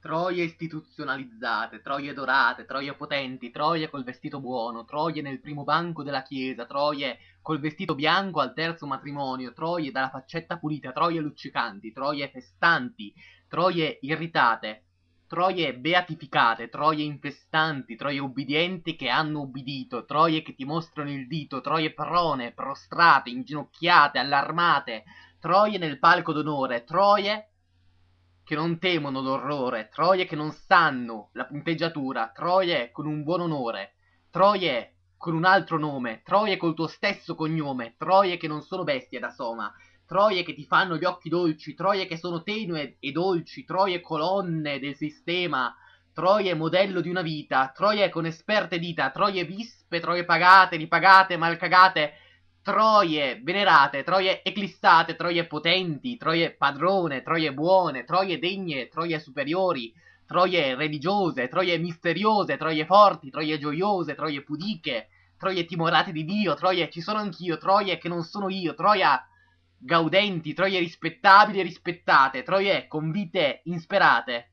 Troie istituzionalizzate, troie dorate, troie potenti, troie col vestito buono, troie nel primo banco della chiesa, troie col vestito bianco al terzo matrimonio, troie dalla faccetta pulita, troie luccicanti, troie festanti, troie irritate, troie beatificate, troie infestanti, troie ubbidienti che hanno ubbidito, troie che ti mostrano il dito, troie prone, prostrate, inginocchiate, allarmate, troie nel palco d'onore, troie che non temono l'orrore, troie che non sanno la punteggiatura, troie con un buon onore, troie con un altro nome, troie col tuo stesso cognome, troie che non sono bestie da soma, troie che ti fanno gli occhi dolci, troie che sono tenue e dolci, troie colonne del sistema, troie modello di una vita, troie con esperte dita, troie vispe, troie pagate, ripagate, malcagate, troie venerate, troie eclissate, troie potenti, troie padrone, troie buone, troie degne, troie superiori, troie religiose, troie misteriose, troie forti, troie gioiose, troie pudiche, troie timorate di Dio, troie ci sono anch'io, troie che non sono io, troia gaudenti, troie rispettabili e rispettate, troie convite insperate.